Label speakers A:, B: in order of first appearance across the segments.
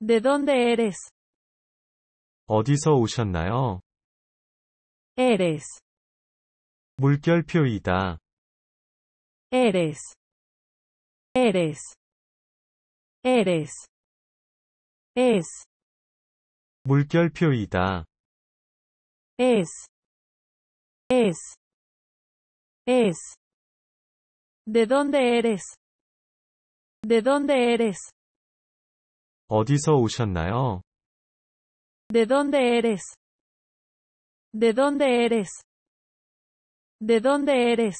A: ¿De dónde eres? 어디서 오셨나요? Eres. 물결표이다. Eres. Eres. Eres. Es. 물결표이다. Es. Es. Es. ¿De
B: dónde eres? ¿De dónde eres?
A: 어디서 오셨나요?
B: ¿De dónde eres? ¿De dónde eres? ¿De dónde eres?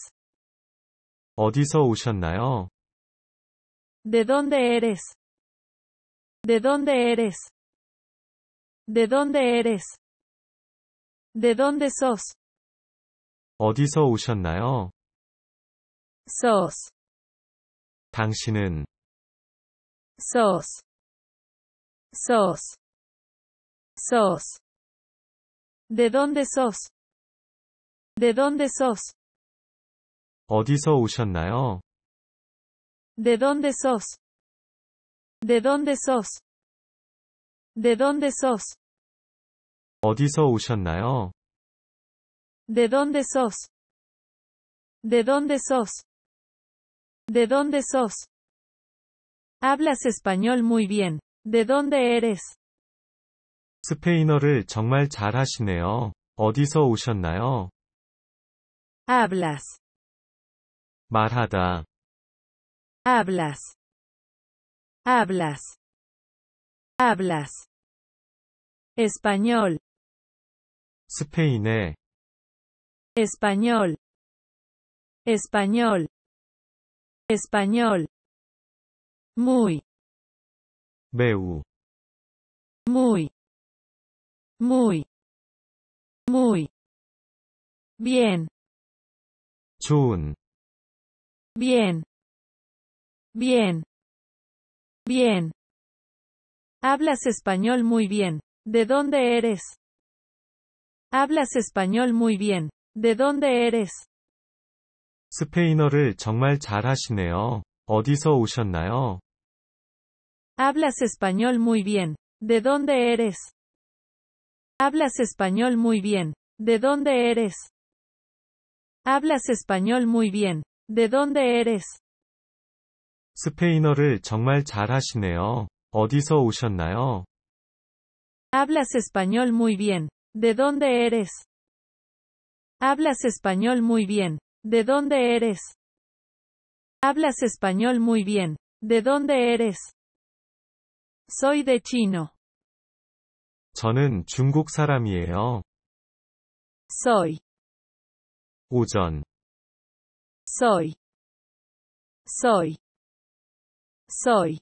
A: 어디서 오셨나요?
B: ¿De dónde eres? ¿De
A: dónde eres? ¿De dónde eres? ¿De dónde sos? 어디서 오셨나요? sos. 당신은 sos. Sos. Sos. ¿De dónde sos?
B: ¿De dónde sos? ¿De dónde sos? ¿De dónde sos? ¿De dónde sos?
A: ¿De dónde sos?
B: ¿De dónde sos? ¿De dónde sos? Hablas español muy bien. ¿De dónde eres?
C: 스페인어를 정말 하시네요. 어디서 오셨나요? Hablas. 말하다.
A: Hablas. Hablas. Hablas. Español. 스페인에. Español. Español. Español. Muy. Muy. Muy. Muy. Bien. Chun. Bien.
B: Bien. Bien. Hablas español muy bien. ¿De dónde eres? Hablas español muy bien. ¿De dónde eres? Hablas español muy bien. ¿De dónde eres? Hablas español muy bien. ¿De dónde eres? Hablas español muy bien. ¿De dónde eres?
C: Hablas
B: español muy bien. ¿De dónde eres? Hablas español muy bien. ¿De dónde eres? Hablas español muy bien. ¿De dónde eres? Soy de chino.
A: 저는 중국 사람이에요. Soy. 오전. Soy. Soy. Soy.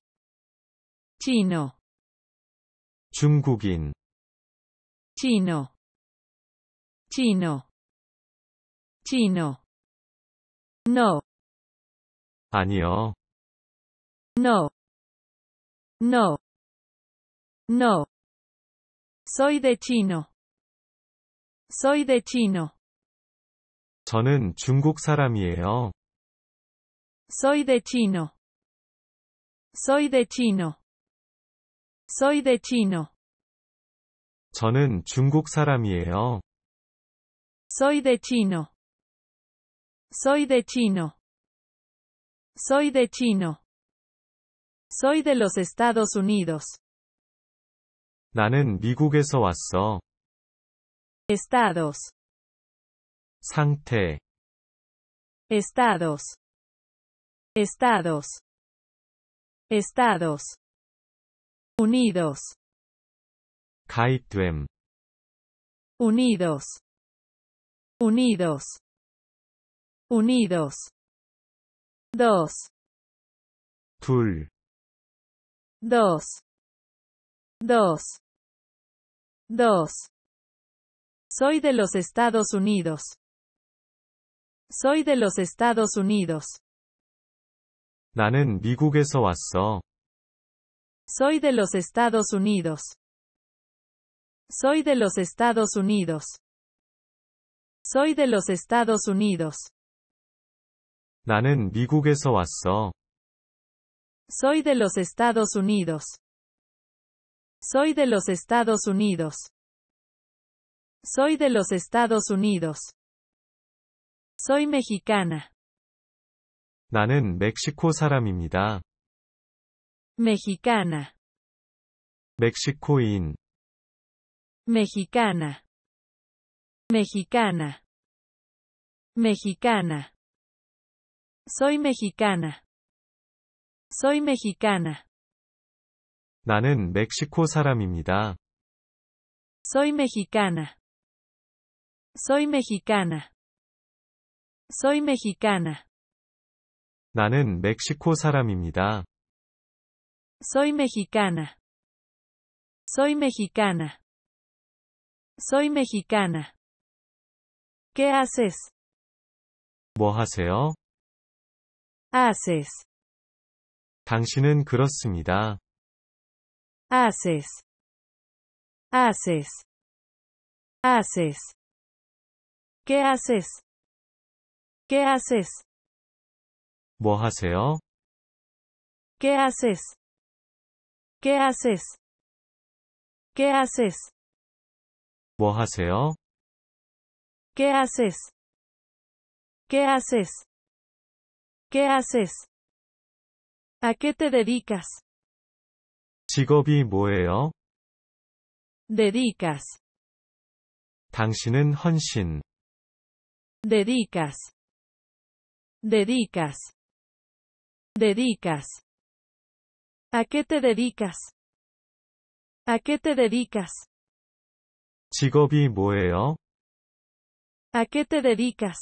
A: Chino. 중국인. Chino. Chino. Chino. No. 아니요. No. No.
B: No. Soy de chino. Soy de chino.
A: 저는 중국
B: Soy de chino. Soy de chino. Soy de chino.
A: 저는 중국
B: Soy de chino. Soy de chino. Soy de chino. Soy de los Estados Unidos.
C: 나는 미국에서 왔어.
B: Estados.
A: 상태. Estados. Estados. Estados. Unidos. 가입됨. Unidos. Unidos. Unidos. Dos. 둘. Dos.
B: Dos. 2. Soy de los Estados Unidos. Soy de los Estados Unidos.
C: 나는 미국에서
B: Soy de los Estados Unidos. Soy de los Estados Unidos. Soy de los Estados Unidos. Soy de los Estados Unidos. Soy de los Estados Unidos. Soy de los Estados Unidos. Soy mexicana.
A: 나는 멕시코 사람입니다. Mexicana. 멕시코인. Mexicana.
B: Mexicana. Mexicana. Soy mexicana. Soy mexicana.
A: 나는 멕시코 사람입니다.
B: Soy mexicana. Soy mexicana. Soy mexicana.
A: 나는 멕시코 사람입니다.
B: Soy mexicana. Soy mexicana. Soy mexicana.
A: ¿Qué haces? 뭐 하세요? Haces. 당신은 그렇습니다. haces, haces, haces. ¿Qué haces? ¿Qué haces? 뭐 ¿Qué haces? ¿Qué haces? ¿Qué haces? 뭐
B: ¿Qué haces? ¿Qué haces? ¿Qué haces? ¿A qué te dedicas? Dedicas.
A: Dedicas. Dedicas.
B: Dedicas. ¿A qué te dedicas? ¿A qué te dedicas?
A: 직업이 뭐예요?
B: ¿A qué te dedicas?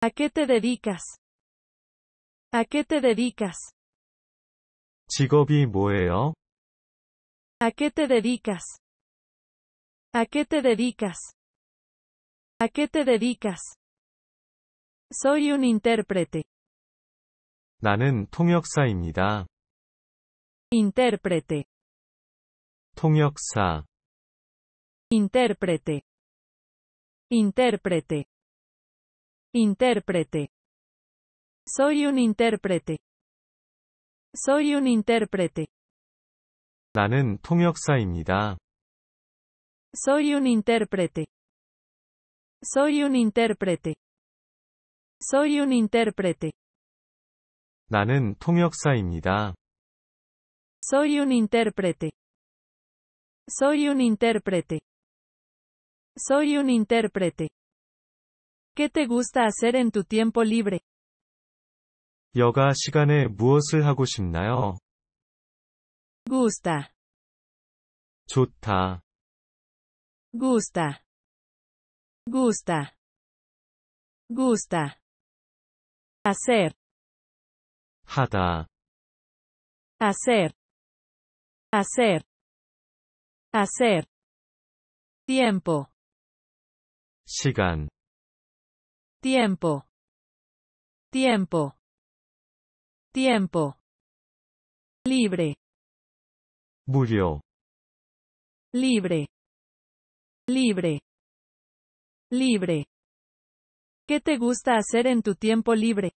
B: ¿A qué te dedicas? ¿A qué te dedicas?
A: 직업이 뭐예요?
B: ¿A qué te dedicas? ¿A qué te dedicas? ¿A qué te dedicas? Soy un intérprete.
A: 나는 통역사입니다.
B: intérprete,
A: 통역사,
B: intérprete, intérprete, intérprete. Soy un intérprete. Soy un intérprete.
C: 나는 통역사입니다.
B: Soy un intérprete. Soy un intérprete. Soy un intérprete.
A: Soy
B: un intérprete. Soy un intérprete. Soy un intérprete. ¿Qué te gusta hacer en tu tiempo libre?
C: 여가 시간에 무엇을 하고 싶나요?
B: gusta,
A: 좋다. gusta, gusta, gusta. Hacer, 하다. hacer, hacer, hacer. Tiempo, 시간. tiempo, tiempo. tiempo libre 무료 libre libre
B: libre ¿Qué te gusta hacer en tu tiempo libre?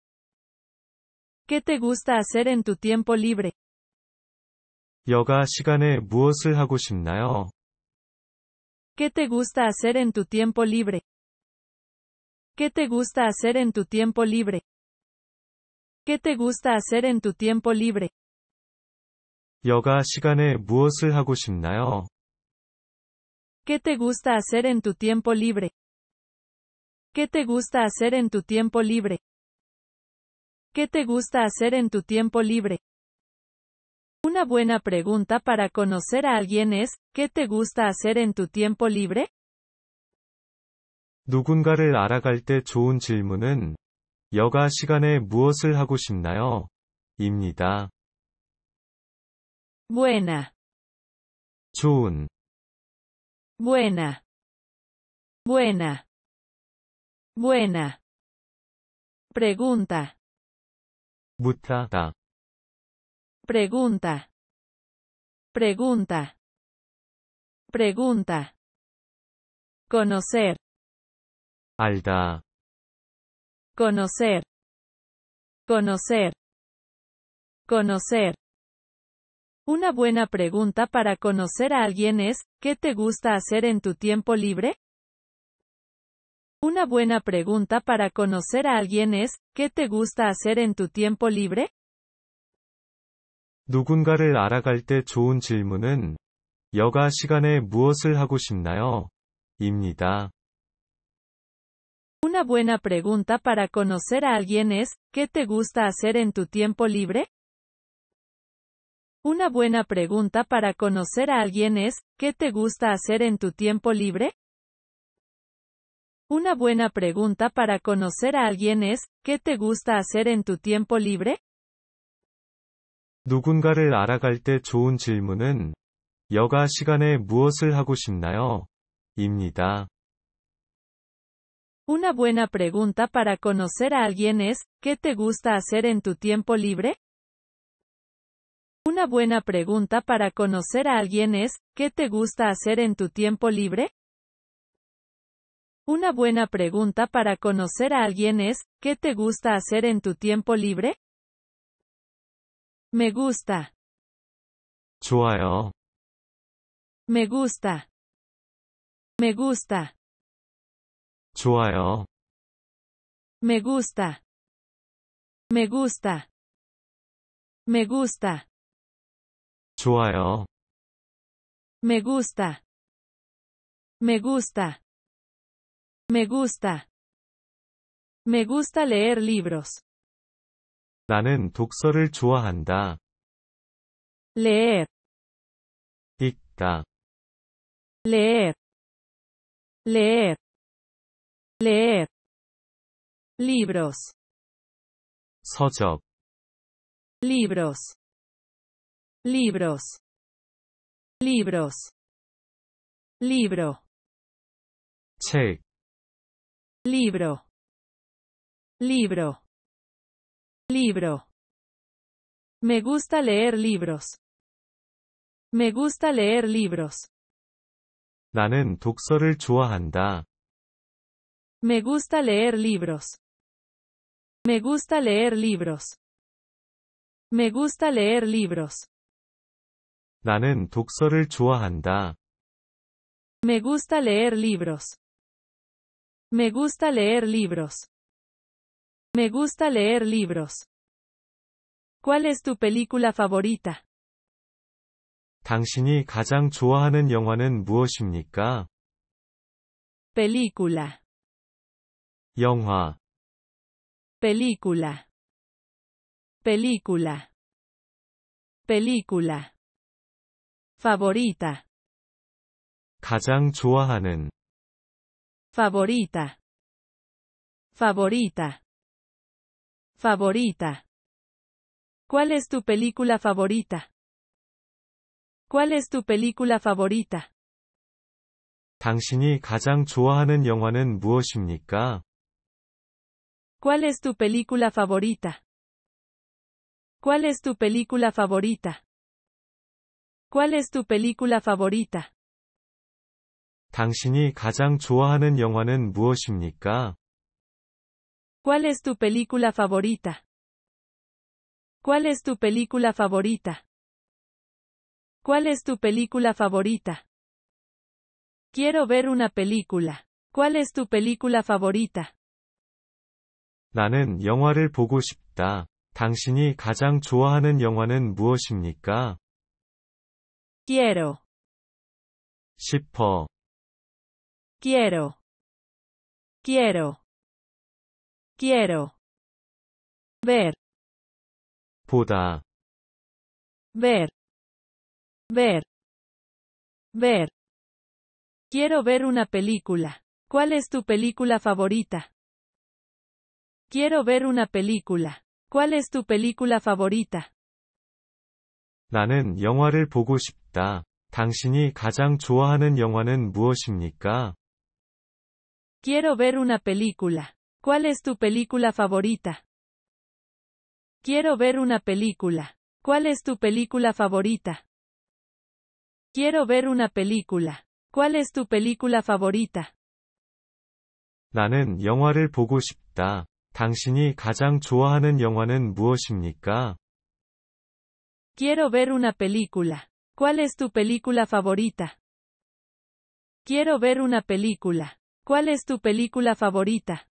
B: ¿Qué te gusta hacer en tu tiempo libre?
C: 여가 시간에 무엇을 하고 싶나요?
B: ¿Qué te gusta hacer en tu tiempo libre? ¿Qué te gusta hacer en tu tiempo libre? ¿Qué te gusta hacer en tu tiempo libre?
C: 여가 시간에 무엇을 하고 싶나요?
B: ¿Qué te gusta hacer en tu tiempo libre? ¿Qué te gusta hacer en tu tiempo libre? ¿Qué te gusta hacer en tu tiempo libre? Una buena pregunta para conocer a alguien es, ¿qué te gusta hacer en tu tiempo libre?
C: 누군가를 알아갈 때 좋은 질문은 여가 시간에 무엇을 하고 싶나요? 입니다.
B: buena,
A: 좋은, buena, buena, buena. Pregunta, 묻다, pregunta, pregunta, pregunta. Conocer, 알다, conocer,
B: conocer, conocer. Una buena pregunta para conocer a alguien es, ¿qué te gusta hacer en tu tiempo libre? Una buena pregunta para conocer a alguien es, ¿qué te gusta hacer en tu tiempo libre?
C: 누군가를 알아갈 때 좋은 질문은, 여가 시간에 무엇을 하고 싶나요? 입니다.
B: Una buena pregunta para conocer a alguien es, ¿qué te gusta hacer en tu tiempo libre? Una buena pregunta para conocer a alguien es, ¿qué te gusta hacer en tu tiempo libre? Una buena pregunta para conocer a alguien es, ¿qué te gusta hacer en tu tiempo libre?
C: 누군가를 알아갈 때 좋은 질문은, 여가 시간에 무엇을 하고
B: una buena pregunta para conocer a alguien es, ¿qué te gusta hacer en tu tiempo libre? Una buena pregunta para conocer a alguien es, ¿qué te gusta hacer en tu tiempo libre? Una buena pregunta para conocer a alguien es, ¿qué te gusta hacer en tu tiempo libre? Me gusta.
A: Me gusta. Me gusta. 좋아요.
B: Me gusta. Me gusta. Me gusta.
A: 좋아요. Me gusta. Me gusta.
B: Me gusta. Me gusta leer libros.
A: 나는 독서를 좋아한다. leer. 읽다. leer. leer. leer libros 서적 libros libros libros libro 책 libro libro
B: libro me gusta leer libros me gusta leer libros me gusta leer libros. Me gusta leer libros. Me gusta leer libros.
A: 나는
C: 독서를 좋아한다.
B: Me gusta leer libros. Me gusta leer libros. Me gusta leer libros. ¿Cuál es tu película favorita?
C: 당신이 가장 좋아하는 영화는 무엇입니까?
B: película 영화 película película película favorita
A: 가장 좋아하는
B: favorita favorita favorita ¿Cuál es tu película favorita? ¿Cuál es tu película favorita?
C: 당신이 가장 좋아하는 영화는 무엇입니까?
B: ¿Cuál es tu película favorita? ¿Cuál es tu película favorita? ¿Cuál es tu película favorita? ¿Cuál es tu película favorita? ¿Cuál es tu película favorita? ¿Cuál es tu película favorita? Quiero ver una película. ¿Cuál es tu película favorita?
C: 나는 영화를 보고 싶다. 당신이 가장 좋아하는 영화는 무엇입니까? Quiero. 싶어.
A: Quiero. Quiero. Quiero. Ver. 보다. Ver. Ver.
B: Ver. Quiero ver una película. ¿Cuál es tu película favorita? Quiero ver una película. ¿Cuál es tu película favorita?
C: 나는 영화를 보고 싶다. 당신이 가장 좋아하는 영화는 무엇입니까?
B: Quiero ver una película. ¿Cuál es tu película favorita? Quiero ver una película. ¿Cuál es tu película favorita? Quiero ver una película. ¿Cuál es tu película favorita?
C: 나는 영화를 보고 싶다. 당신이
B: Quiero ver una película. ¿Cuál es tu película favorita? Quiero ver una película. ¿Cuál es tu película favorita?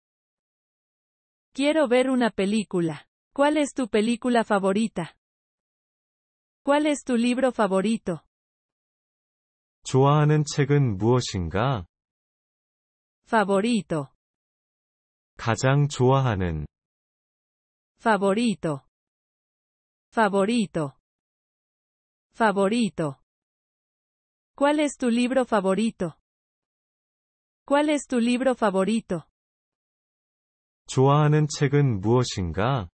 B: Quiero ver una película. ¿Cuál es tu película favorita? ¿Cuál es tu libro favorito? Favorito.
A: 가장 좋아하는
B: favorito favorito favorito ¿Cuál es tu libro favorito? ¿Cuál es tu libro favorito?
C: 좋아하는 책은 무엇인가?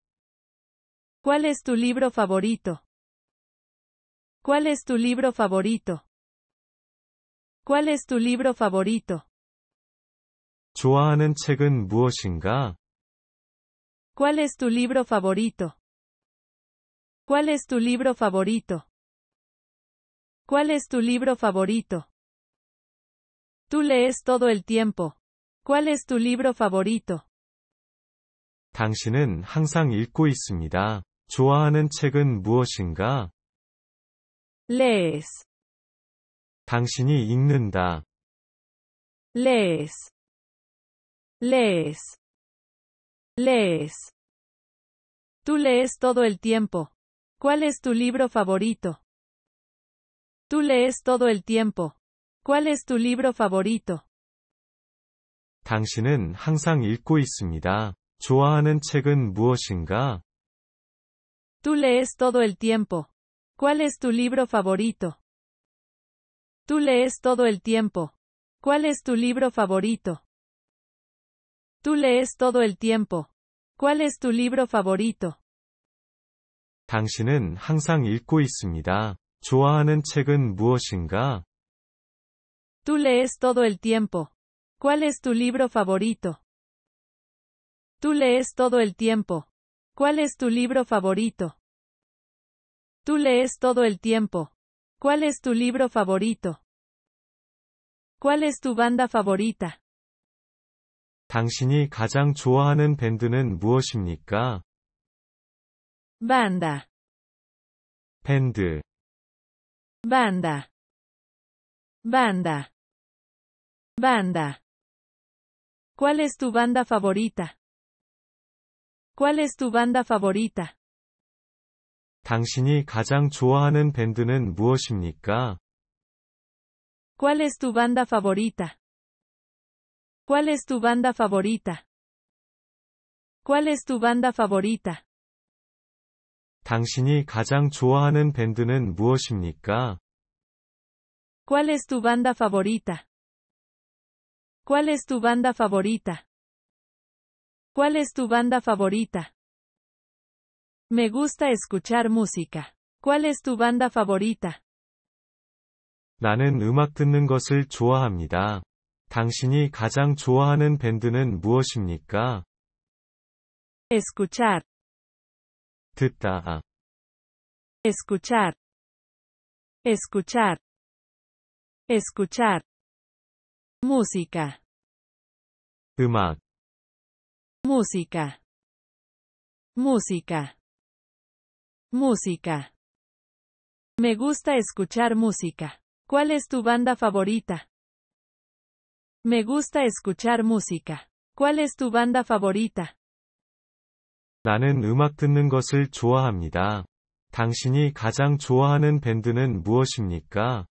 B: ¿Cuál es tu libro favorito? ¿Cuál es tu libro favorito? ¿Cuál es tu libro favorito?
C: 좋아하는 책은 무엇인가?
B: ¿Cuál es tu libro favorito? ¿Cuál es tu libro favorito? ¿Cuál es tu libro favorito? Tú lees todo el tiempo. ¿Cuál es tu libro favorito?
C: 당신은 항상 읽고 있습니다. 좋아하는 책은 무엇인가? Lees. 당신이 읽는다.
A: Lees.
B: Lees. Lees. Tú lees todo el tiempo. ¿Cuál es tu libro favorito? Tú lees todo el tiempo. ¿Cuál es tu libro favorito?
C: 당신은 항상 읽고 있습니다. 좋아하는 책은 무엇인가?
B: Tú lees todo el tiempo. ¿Cuál es tu libro favorito? Tú lees todo el tiempo. ¿Cuál es tu libro favorito? Tú lees todo el tiempo. ¿Cuál es tu libro favorito?
C: 무엇인가?
B: Tú lees todo el tiempo. ¿Cuál es tu libro favorito? Tú lees todo el tiempo. ¿Cuál es tu libro favorito? Tú lees todo el tiempo. ¿Cuál es tu libro favorito? ¿Cuál es tu banda favorita?
C: 당신이 가장 좋아하는 밴드는 무엇입니까? banda 밴드
B: banda banda banda ¿Cuál es tu banda favorita? ¿Cuál es tu banda favorita?
C: 당신이 가장 좋아하는 밴드는 무엇입니까?
B: ¿Cuál es tu banda favorita? ¿Cuál es tu banda favorita? ¿Cuál es tu banda favorita?
C: 당신이 가장 좋아하는 밴드는 무엇입니까?
B: ¿Cuál es tu banda favorita? ¿Cuál es tu banda favorita? ¿Cuál es tu banda favorita? Me gusta escuchar música. ¿Cuál es tu banda favorita?
C: 나는 음악 듣는 것을 좋아합니다. 당신이 가장 좋아하는 밴드는 무엇입니까?
B: Escuchar.
A: 듣다.
B: Escuchar. Escuchar.
A: Escuchar. Música. 음악.
B: Música. Música. Música. Me gusta escuchar música. ¿Cuál es tu banda favorita? Me gusta escuchar música. ¿Cuál es tu banda favorita?
C: 나는 음악 듣는 것을 좋아합니다. 당신이 가장 좋아하는 밴드는 무엇입니까?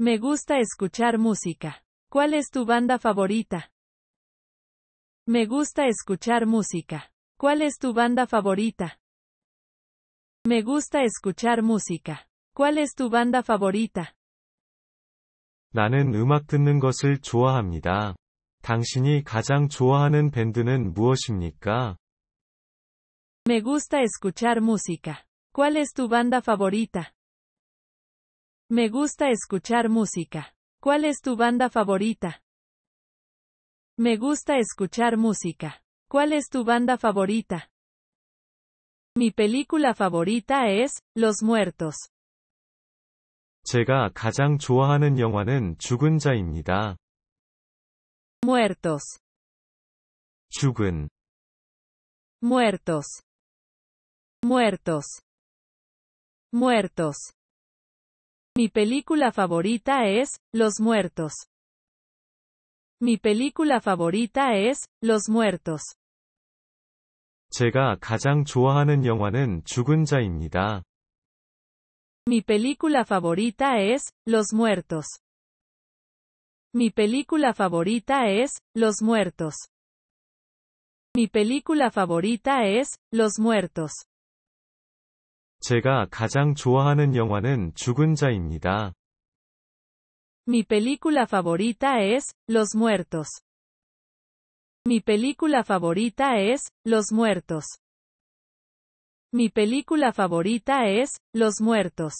B: Me gusta escuchar música. ¿Cuál es tu banda favorita? Me gusta escuchar música. ¿Cuál es tu banda favorita? Me gusta escuchar música. ¿Cuál es tu banda favorita?
C: 음악 듣는 것을 좋아합니다. 당신이 가장 좋아하는 밴드는 무엇입니까?
B: Me gusta escuchar música. ¿Cuál es tu banda favorita? Me gusta escuchar música. ¿Cuál es tu banda favorita? Me gusta escuchar música. ¿Cuál es tu banda favorita? Mi película favorita es Los Muertos.
C: 제가 가장 좋아하는 영화는 죽은 자입니다.
B: Muertos.
C: 죽은.
B: Muertos. Muertos. Muertos. Mi película favorita es Los Muertos. Mi película favorita es Los Muertos.
C: 제가 가장 좋아하는 영화는 죽은 자입니다.
B: Mi película favorita es, Los Muertos. Mi película favorita es, Los Muertos. Mi película favorita es, Los Muertos.
C: 제가 가장 좋아하는 영화는
B: Mi película favorita es, Los Muertos. Mi película favorita es, Los Muertos. Mi película favorita es, Los Muertos.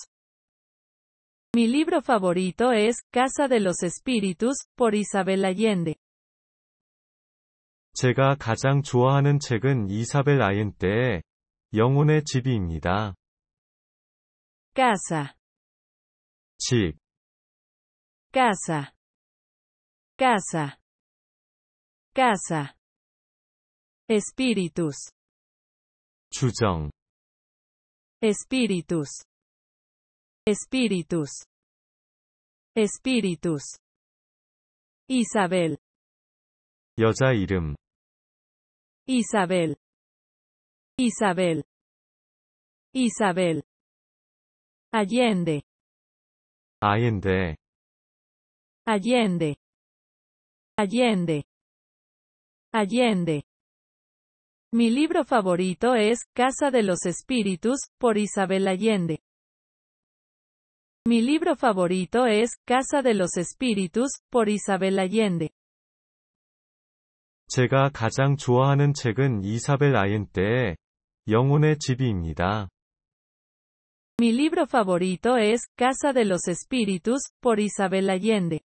B: Mi libro favorito es, Casa de los Espíritus, por Isabel Allende.
C: 제가 가장 좋아하는 책은 이사벨
B: Casa.
A: 집. Casa. Casa. Casa. Espíritus. 주정 espíritus, espíritus, espíritus. Isabel. 여자 Isabel. Isabel. Isabel. Allende. Allende. Allende. Allende.
B: Allende. Mi libro favorito es Casa de los Espíritus, por Isabel Allende. Mi libro favorito es Casa de los Espíritus, por Isabel Allende. Mi libro favorito es Casa de los Espíritus, por Isabel Allende.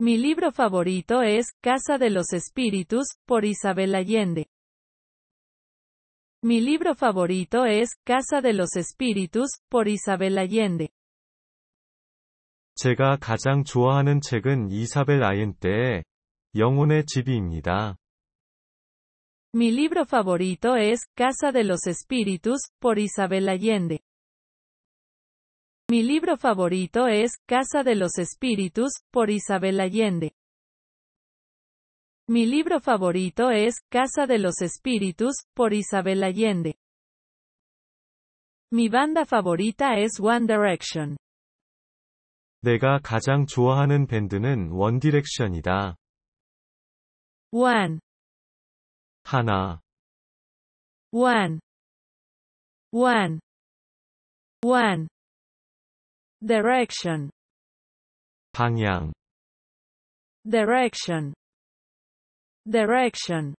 B: Mi libro favorito es Casa de los Espíritus, por Isabel Allende. Mi libro favorito es Casa de los Espíritus, por Isabel Allende. 제가 Mi libro favorito es Casa de los Espíritus, por Isabel Allende. Mi libro favorito es Casa de los Espíritus, por Isabel Allende. Mi libro favorito es Casa de los Espíritus, por Isabel Allende. Mi banda favorita es One Direction.
C: 내가 가장 좋아하는 밴드는 원디렉션이다. One. 하나.
A: One. One. One. direction 방향
B: direction direction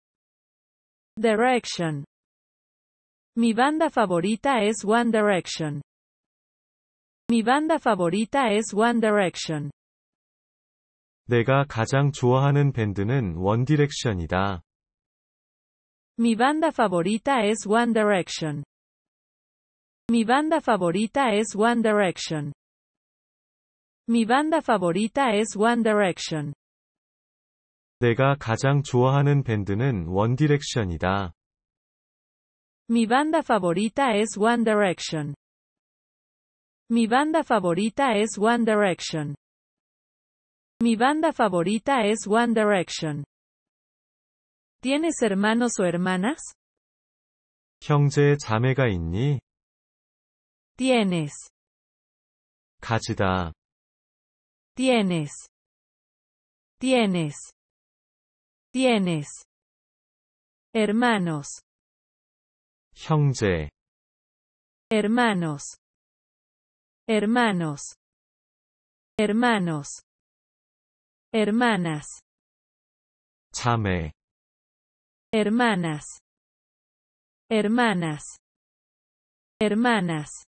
B: direction Mi banda favorita es One Direction. Mi banda favorita es One Direction.
C: 내가 가장 좋아하는 밴드는 One Direction이다.
B: Mi banda favorita es One Direction. Mi banda favorita es One Direction. Mi banda favorita es One Direction. 가장 Mi banda favorita es One Direction. Mi banda favorita es One Direction. Mi banda favorita es One Direction. ¿Tienes hermanos o hermanas? Tienes.
A: 가지다. Tienes. Tienes. Tienes. Hermanos. Hermanos. Hermanos. Hermanos. Hermanas. 자매. Hermanas.
B: Hermanas. Hermanas.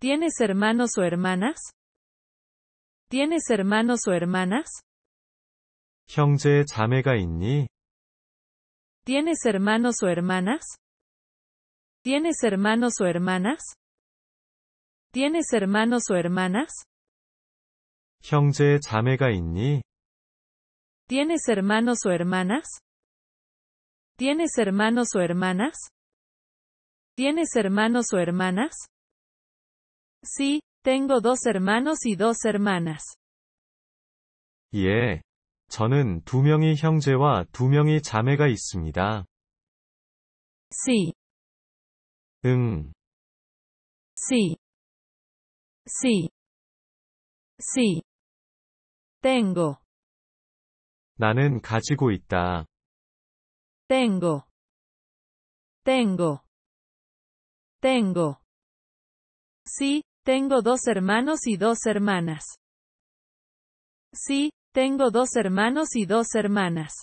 B: ¿Tienes hermanos o hermanas? ¿Tienes hermanos o hermanas? ¿Tienes hermanos o hermanas? ¿Tienes hermanos o hermanas? ¿Tienes hermanos o hermanas?
C: ¿Tienes
B: hermanos o hermanas? ¿Tienes hermanos o hermanas? ¿Tienes hermanos o hermanas? Sí, Tengo dos hermanos y dos hermanas.
C: 예. 저는 두 명의 형제와 두 명의 자매가 있습니다. Sí. 응.
A: Sí. Sí. Sí. Tengo. 나는 가지고 있다. Tengo.
B: Tengo. Tengo. Sí, Tengo dos hermanos y dos hermanas. Sí, tengo dos hermanos y dos hermanas.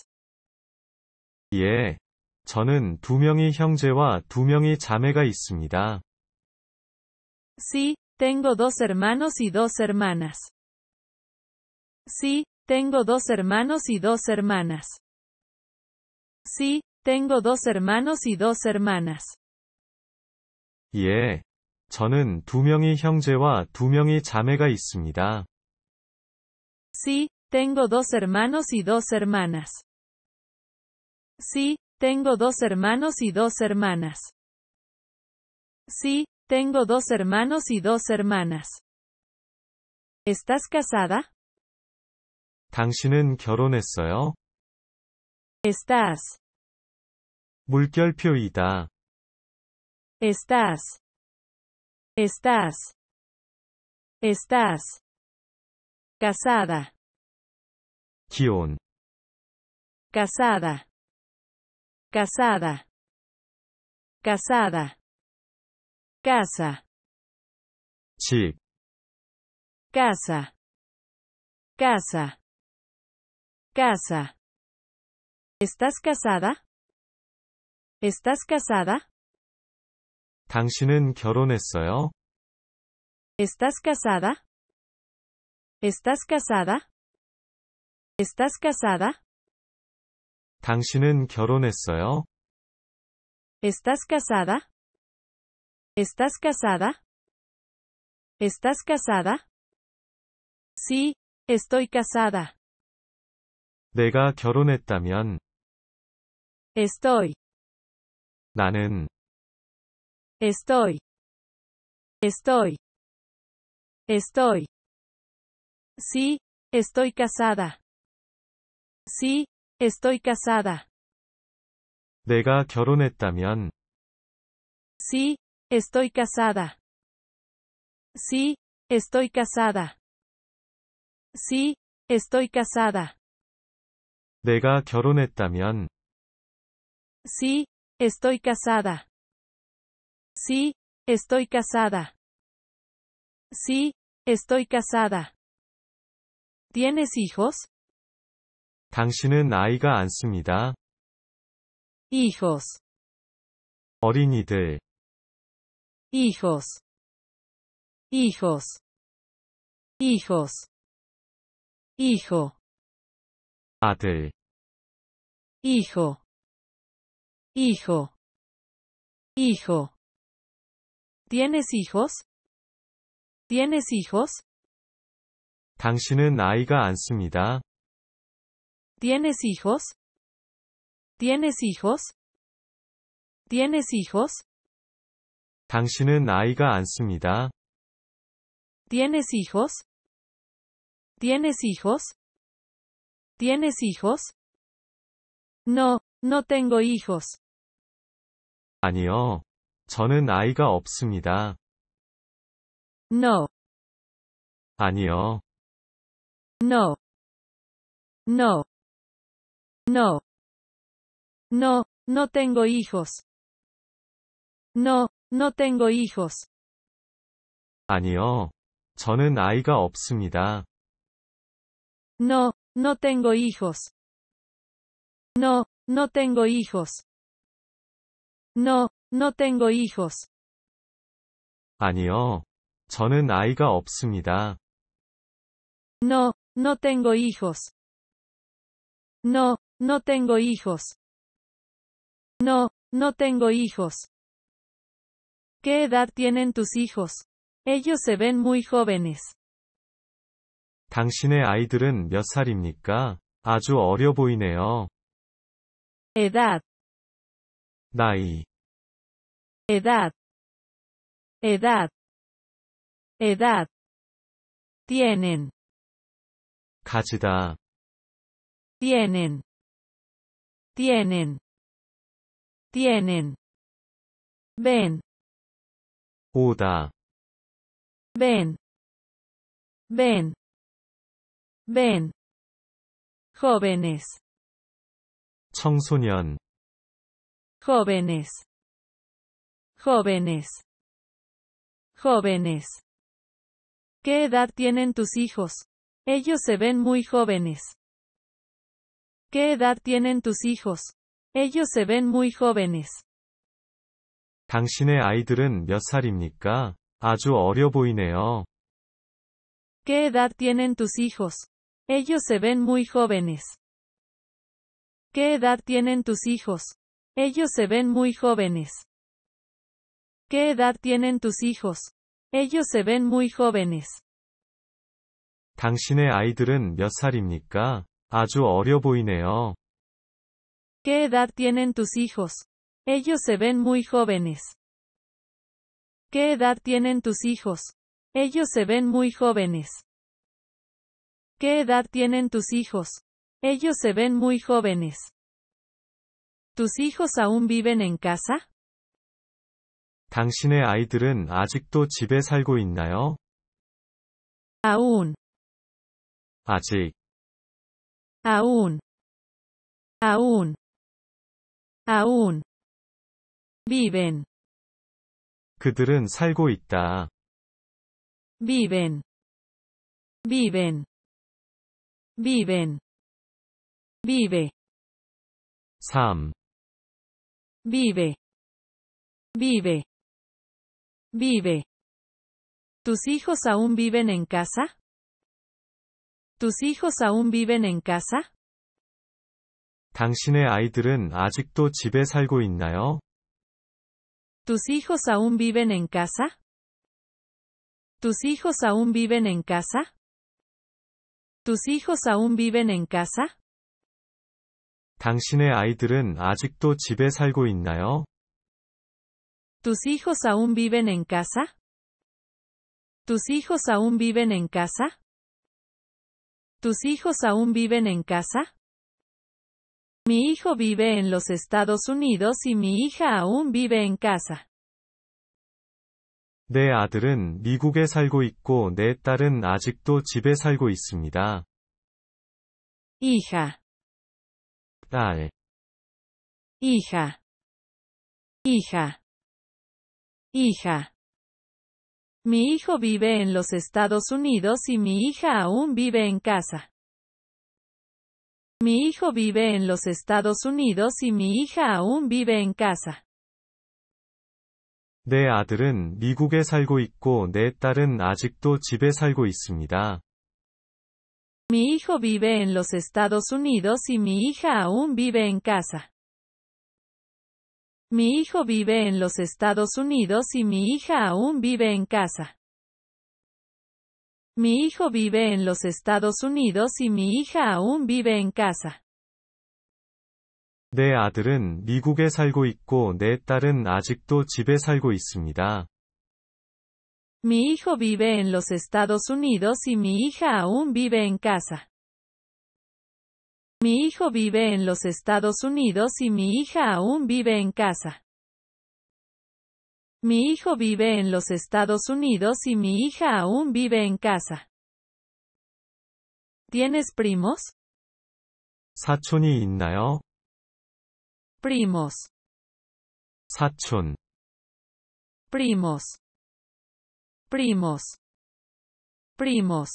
C: 예, 저는 두 명의 형제와 두 명의 자매가 있습니다.
B: Sí, tengo dos hermanos y dos hermanas. Sí, tengo dos hermanos y dos hermanas. Sí, tengo dos hermanos y dos hermanas.
C: 예, 저는 두 명의 형제와 두 명의 자매가 있습니다.
B: Sí, tengo dos hermanos y dos hermanas. Sí, tengo dos hermanos y dos hermanas. Sí, tengo dos hermanos y dos hermanas. ¿Estás casada?
A: 당신은 결혼했어요? Estás. 물결표이다. Estás. Estás. Estás. Casada. Casada. Casada. Casada. Casa. sí. Casa. Casa.
B: Casa. ¿Estás casada? ¿Estás casada?
A: 당신은 결혼했어요?
B: ¿Estás casada? ¿Estás casada? ¿Estás casada?
A: 당신은 결혼했어요?
B: ¿Estás casada? ¿Estás casada? ¿Estás casada? Sí, estoy casada.
A: 내가 결혼했다면, Estoy. 나는,
B: Estoy. Estoy. Estoy. Sí, estoy casada. Sí, estoy casada.
A: 내가 결혼했다면.
B: Sí, estoy casada. Sí, estoy casada. Sí, estoy casada.
A: 내가 결혼했다면.
B: Sí, estoy casada. Sí, estoy casada. Sí, estoy casada. ¿Tienes hijos? 당신은 Hijos.
A: 어린이들. Hijos. Hijos. Hijos. Hijo. 아들. Hijo. Hijo.
B: Hijo. ¿Tienes hijos? ¿Tienes hijos?
A: ¿Tienes hijos?
B: ¿Tienes hijos? ¿Tienes hijos? ¿Tienes hijos? ¿Tienes hijos? ¿Tienes hijos? No, no tengo hijos.
A: 아니요. 저는 아이가 없습니다. No. 아니요. No. No. No. No, no tengo hijos.
B: No, no tengo hijos.
A: 아니요. 저는 아이가 없습니다.
B: No, no tengo hijos. No, no tengo hijos. No, No tengo hijos.
A: 아니요. 저는 아이가 없습니다.
B: No, no tengo hijos. No, no tengo hijos. No, no tengo hijos. ¿Qué edad tienen tus hijos? Ellos se ven muy jóvenes.
C: 당신의 아이들은 몇 살입니까? 아주 어려 보이네요. Edad. 나이
A: edad, edad, edad, tienen, 가지다, tienen, tienen, tienen, ven, 오다, ven, ven, ven, jóvenes, 청소년, jóvenes,
B: Jóvenes. Jóvenes. ¿Qué edad tienen tus hijos? Ellos se ven muy jóvenes. ¿Qué edad tienen tus hijos? Ellos se ven muy jóvenes.
C: 당신의 아이들은 아주
B: ¿Qué edad tienen tus hijos? Ellos se ven muy jóvenes. ¿Qué edad tienen tus hijos? Ellos se ven muy jóvenes. ¿Qué edad tienen tus hijos? Ellos se ven muy jóvenes. ¿Qué edad tienen tus hijos? Ellos se ven muy jóvenes. ¿Qué edad tienen tus hijos? Ellos se ven muy jóvenes. ¿Qué edad tienen tus hijos? Ellos se ven muy jóvenes. ¿Tus hijos aún viven en casa?
C: 당신의 아이들은 아직도 집에 살고 있나요?
B: Aún.
A: 아직. Aún. Aún. Aún. Viven. 그들은 살고 있다. Viven. Viven. Viven. Vive. 3. Vive.
B: Vive. Vive. ¿Tus hijos aún viven en casa? ¿Tus hijos aún viven en casa?
C: 당신의 아이들은 아직도 집에 살고 있나요?
B: ¿Tus hijos aún viven en casa? ¿Tus hijos aún viven en casa? ¿Tus hijos aún viven en casa?
C: 당신의 아이들은 아직도 집에 살고 있나요?
B: ¿Tus hijos aún viven en casa? ¿Tus hijos aún viven en casa? ¿Tus hijos aún viven en casa? Mi hijo vive en los Estados Unidos y mi hija aún vive en casa.
C: 내 아들은 미국에 살고 있고 내 딸은 아직도 집에 살고 있습니다.
B: hija, hija, hija. Hija. Mi hijo vive en los Estados Unidos y mi hija aún vive en casa. Mi hijo vive en los Estados Unidos y mi hija aún vive en casa. Mi hijo vive en los Estados Unidos y mi hija aún vive en casa. Mi hijo vive en los Estados Unidos y mi hija aún vive en casa. Mi hijo vive en los Estados Unidos y mi hija aún vive en casa. Mi hijo vive en los Estados Unidos y mi hija aún vive en casa. Mi hijo vive en los Estados Unidos y mi hija aún vive en casa. Mi hijo vive en los Estados Unidos y mi hija aún vive en casa. ¿Tienes primos?
A: 사촌이 Primos. 사촌. Primos. Primos. Primos.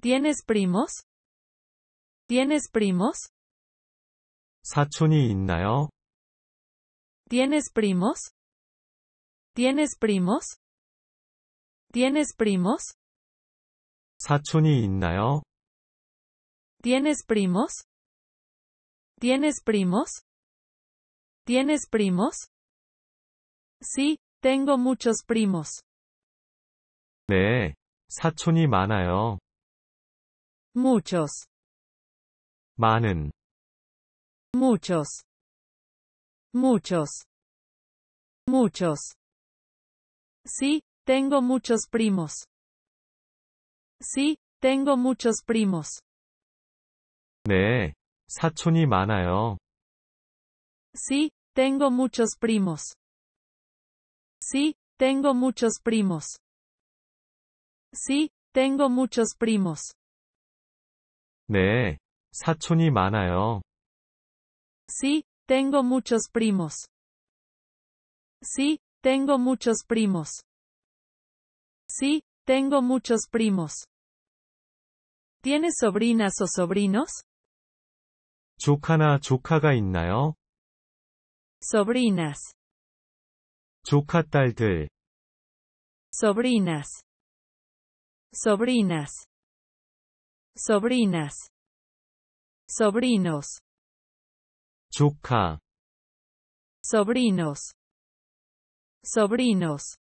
A: ¿Tienes primos?
B: ¿Tienes primos?
A: 사촌이
B: ¿Tienes primos? ¿Tienes primos? ¿Tienes primos?
A: 있나요?
B: ¿Tienes primos? ¿Tienes primos? ¿Tienes primos? Sí, tengo muchos primos. 네, Muchos.
A: 많은 muchos muchos
B: muchos Sí, tengo muchos primos. Sí, tengo muchos primos.
A: 네, 사촌이 많아요.
B: Sí, tengo muchos primos. Sí, tengo muchos primos. Sí, tengo muchos primos.
A: 네, 사촌이
B: Sí, tengo muchos primos. Sí, tengo muchos primos. Sí, tengo muchos primos. ¿Tienes sobrinas o sobrinos?
C: 조카나 조카가
B: Sobrinas. 조카 Sobrinas.
A: Sobrinas. Sobrinas.
B: Sobrinos.
A: 조카.
B: Sobrinos. Sobrinos.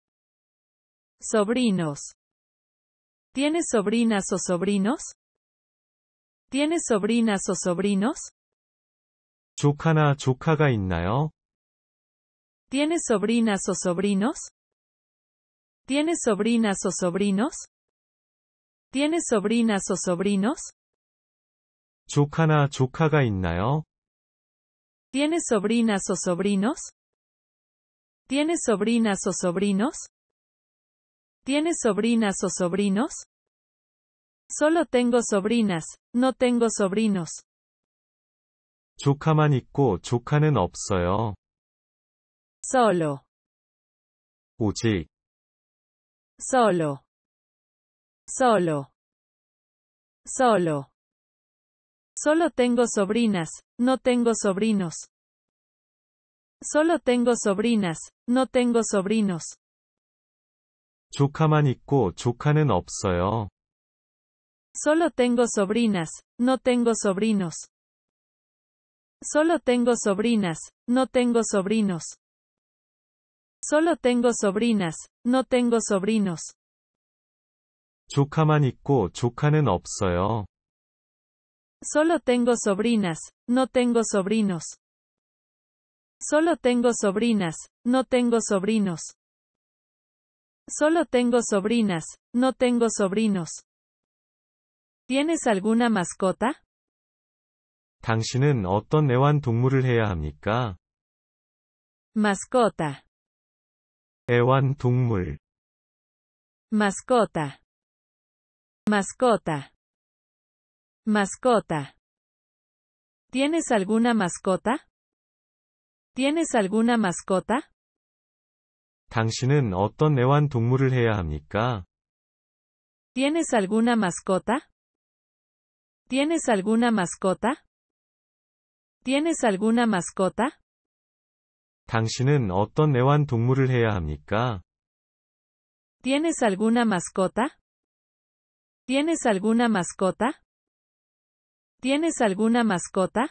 B: Sobrinos. ¿Tienes sobrinas o sobrinos? ¿Tienes sobrinas o sobrinos?
C: 조카나 조카가 있나요?
B: ¿Tienes sobrinas o sobrinos? ¿Tienes sobrinas o sobrinos? ¿Tienes sobrinas o sobrinos?
C: 조카나 조카가 있나요?
B: ¿Tienes sobrinas o sobrinos? ¿Tienes sobrinas o sobrinos? ¿Tienes sobrinas o sobrinos? Solo tengo sobrinas, no tengo sobrinos.
C: 조카만 있고 조카는 없어요.
A: Solo. Solo.
B: Solo. Solo. Solo tengo sobrinas, no tengo sobrinos. Solo tengo sobrinas, no tengo sobrinos.
C: 조카만 있고 조카는
B: Solo tengo sobrinas, no tengo sobrinos. Solo tengo sobrinas, no tengo sobrinos. Solo tengo sobrinas, no tengo sobrinos.
C: 조카만 있고 조카는
B: Solo tengo sobrinas, no tengo sobrinos. Solo tengo sobrinas, no tengo sobrinos. Solo tengo sobrinas, no tengo sobrinos. ¿Tienes alguna mascota?
C: 당신은 어떤 애완동물을
B: mascota
C: mascota
B: mascota Mascota. ¿Tienes alguna mascota? ¿Tienes alguna mascota?
C: ¿Tienes alguna mascota?
B: ¿Tienes alguna mascota? ¿Tienes alguna mascota? ¿Tienes alguna mascota? ¿Tienes alguna mascota? ¿Tienes alguna mascota?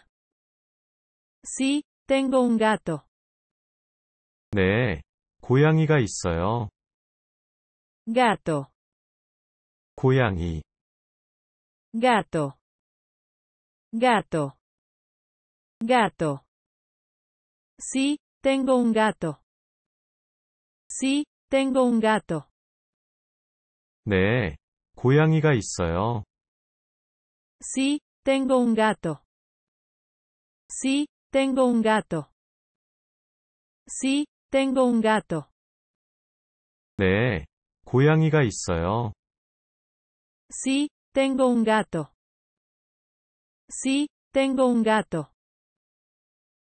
B: Sí, tengo un gato.
A: 네, 고양이가 있어요. Gato. 고양이. Gato. Gato. Gato. Sí, tengo un
B: gato. Sí, tengo un gato.
A: 네, 고양이가 있어요.
B: Sí, tengo un gato. Sí, tengo un gato. Sí, tengo un gato.
A: 네, 고양이가 있어요.
B: Sí, tengo un gato. Sí, tengo un gato.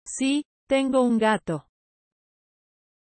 B: Sí, tengo un gato.